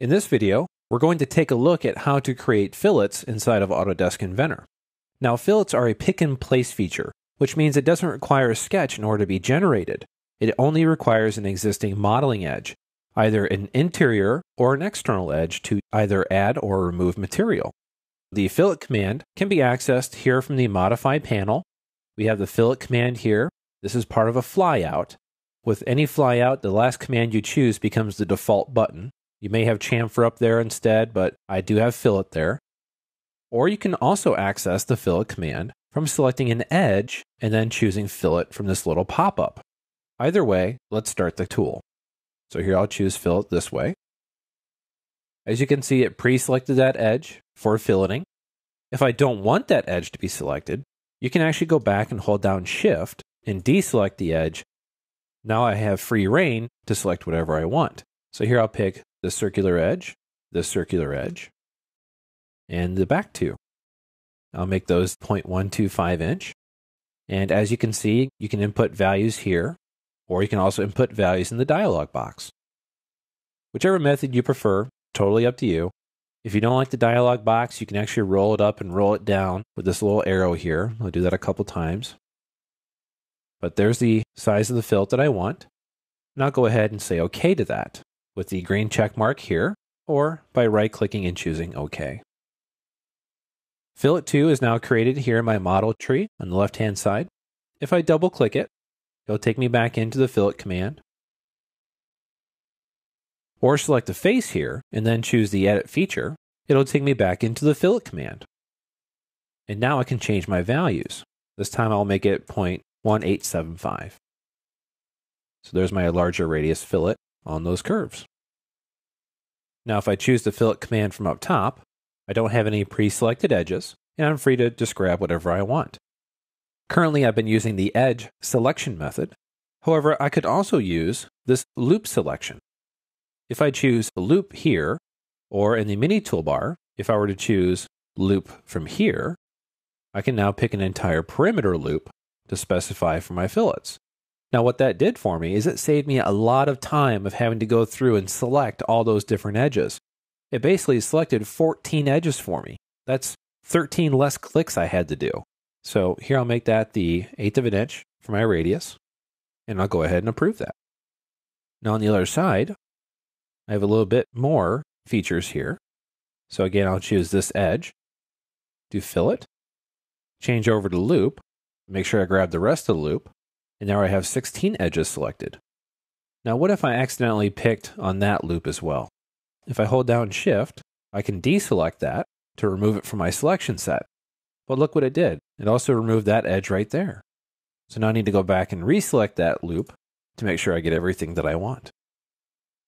In this video, we're going to take a look at how to create fillets inside of Autodesk Inventor. Now, fillets are a pick and place feature, which means it doesn't require a sketch in order to be generated. It only requires an existing modeling edge, either an interior or an external edge to either add or remove material. The fillet command can be accessed here from the modify panel. We have the fillet command here. This is part of a flyout. With any flyout, the last command you choose becomes the default button. You may have chamfer up there instead, but I do have fillet there. Or you can also access the fillet command from selecting an edge and then choosing fillet from this little pop up. Either way, let's start the tool. So here I'll choose fillet this way. As you can see, it pre selected that edge for filleting. If I don't want that edge to be selected, you can actually go back and hold down Shift and deselect the edge. Now I have free reign to select whatever I want. So here I'll pick the circular edge, the circular mm-hmm. edge, and the back two. I'll make those 0.125 inch. And as you can see, you can input values here, or you can also input values in the dialog box. Whichever method you prefer, totally up to you. If you don't like the dialog box, you can actually roll it up and roll it down with this little arrow here. I'll do that a couple times. But there's the size of the fill that I want. And I'll go ahead and say OK to that with the green check mark here, or by right clicking and choosing OK. Fillet 2 is now created here in my model tree on the left hand side. If I double click it, it'll take me back into the fillet command. Or select the face here and then choose the edit feature, it'll take me back into the fillet command. And now I can change my values. This time I'll make it 0.1875. So there's my larger radius fillet on those curves. Now, if I choose the fillet command from up top, I don't have any pre-selected edges, and I'm free to just grab whatever I want. Currently, I've been using the edge selection method. However, I could also use this loop selection. If I choose loop here, or in the mini toolbar, if I were to choose loop from here, I can now pick an entire perimeter loop to specify for my fillets. Now, what that did for me is it saved me a lot of time of having to go through and select all those different edges. It basically selected 14 edges for me. That's 13 less clicks I had to do. So here I'll make that the eighth of an inch for my radius, and I'll go ahead and approve that. Now on the other side, I have a little bit more features here. So again, I'll choose this edge, do fillet, change over to loop, make sure I grab the rest of the loop, and now I have 16 edges selected. Now what if I accidentally picked on that loop as well? If I hold down shift, I can deselect that to remove it from my selection set. But look what it did. It also removed that edge right there. So now I need to go back and reselect that loop to make sure I get everything that I want.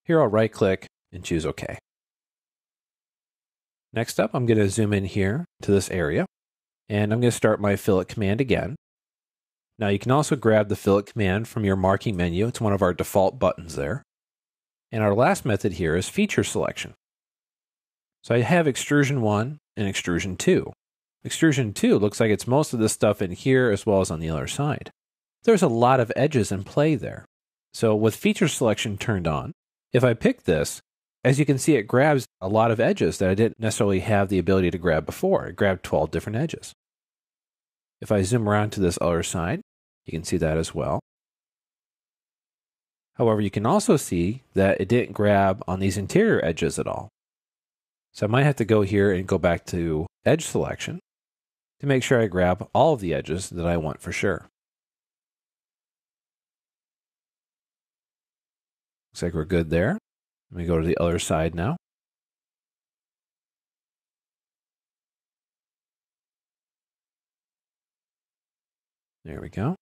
Here I'll right click and choose OK. Next up, I'm going to zoom in here to this area and I'm going to start my fillet command again now you can also grab the fillet command from your marking menu. It's one of our default buttons there. And our last method here is feature selection. So I have extrusion 1 and extrusion 2. Extrusion 2 looks like it's most of this stuff in here as well as on the other side. There's a lot of edges in play there. So with feature selection turned on, if I pick this, as you can see, it grabs a lot of edges that I didn't necessarily have the ability to grab before. It grabbed 12 different edges. If I zoom around to this other side, you can see that as well. However, you can also see that it didn't grab on these interior edges at all. So I might have to go here and go back to edge selection to make sure I grab all of the edges that I want for sure. Looks like we're good there. Let me go to the other side now. There we go.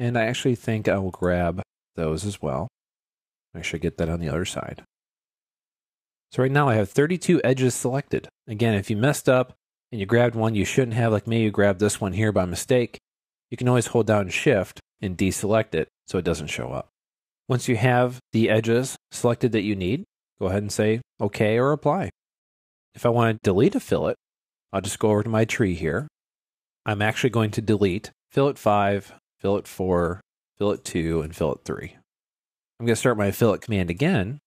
And I actually think I will grab those as well. Make sure I get that on the other side. So right now I have 32 edges selected. Again, if you messed up and you grabbed one you shouldn't have, like maybe you grabbed this one here by mistake, you can always hold down shift and deselect it so it doesn't show up. Once you have the edges selected that you need, go ahead and say OK or apply. If I want to delete a fillet, I'll just go over to my tree here. I'm actually going to delete fillet 5 fillet 4, fillet 2, and fillet 3. I'm going to start my fillet command again,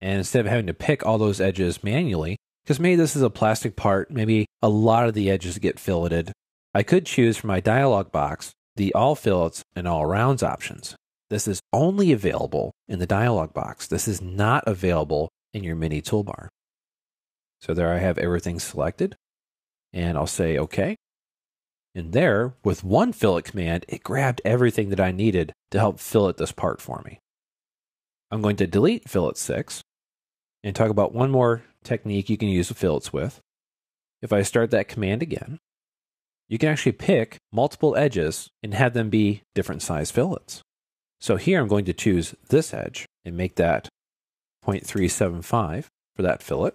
and instead of having to pick all those edges manually, because maybe this is a plastic part, maybe a lot of the edges get filleted, I could choose from my dialog box the all fillets and all rounds options. This is only available in the dialog box. This is not available in your mini toolbar. So there I have everything selected, and I'll say OK. And there, with one fillet command, it grabbed everything that I needed to help fillet this part for me. I'm going to delete fillet 6 and talk about one more technique you can use fillets with. If I start that command again, you can actually pick multiple edges and have them be different size fillets. So here I'm going to choose this edge and make that 0.375 for that fillet.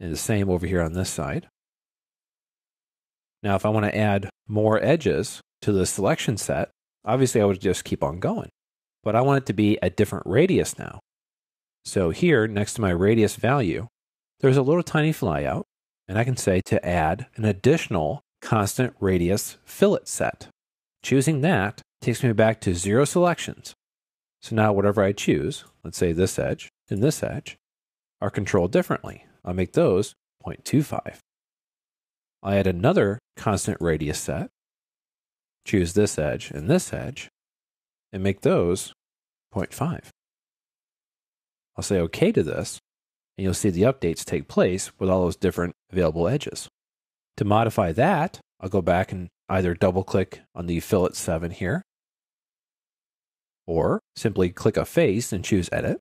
And the same over here on this side. Now, if I want to add more edges to the selection set, obviously I would just keep on going, but I want it to be a different radius now. So here, next to my radius value, there's a little tiny flyout, and I can say to add an additional constant radius fillet set. Choosing that takes me back to zero selections. So now whatever I choose, let's say this edge and this edge, are controlled differently. I'll make those 0.25. I add another constant radius set, choose this edge and this edge, and make those 0.5. I'll say OK to this, and you'll see the updates take place with all those different available edges. To modify that, I'll go back and either double click on the fillet 7 here, or simply click a face and choose edit.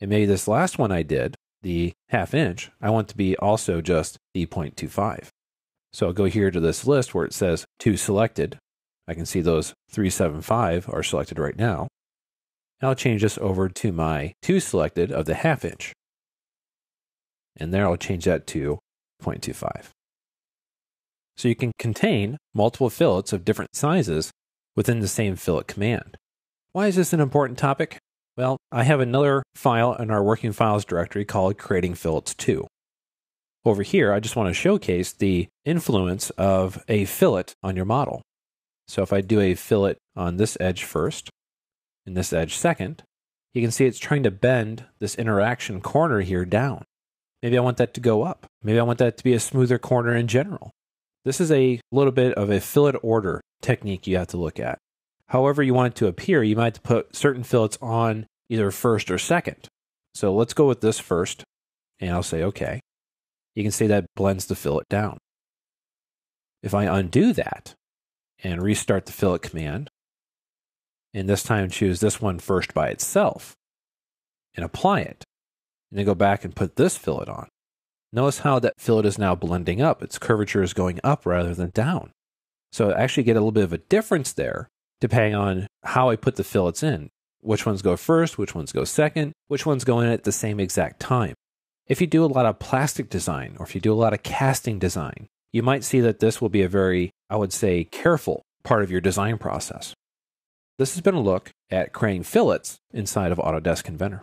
And maybe this last one I did, the half inch, I want to be also just the 0.25. So I'll go here to this list where it says two selected. I can see those 375 are selected right now. And I'll change this over to my two selected of the half inch. And there I'll change that to 0.25. So you can contain multiple fillets of different sizes within the same fillet command. Why is this an important topic? Well, I have another file in our working files directory called creating fillets 2. Over here, I just want to showcase the influence of a fillet on your model. So if I do a fillet on this edge first, and this edge second, you can see it's trying to bend this interaction corner here down. Maybe I want that to go up. Maybe I want that to be a smoother corner in general. This is a little bit of a fillet order technique you have to look at. However, you want it to appear, you might put certain fillets on either first or second. So let's go with this first, and I'll say OK you can see that blends to fill it down. If I undo that and restart the fillet command, and this time choose this one first by itself and apply it, and then go back and put this fillet on, notice how that fillet is now blending up. Its curvature is going up rather than down. So I actually get a little bit of a difference there depending on how I put the fillets in. Which ones go first, which ones go second, which ones go in at the same exact time. If you do a lot of plastic design or if you do a lot of casting design, you might see that this will be a very, I would say, careful part of your design process. This has been a look at creating fillets inside of Autodesk Inventor.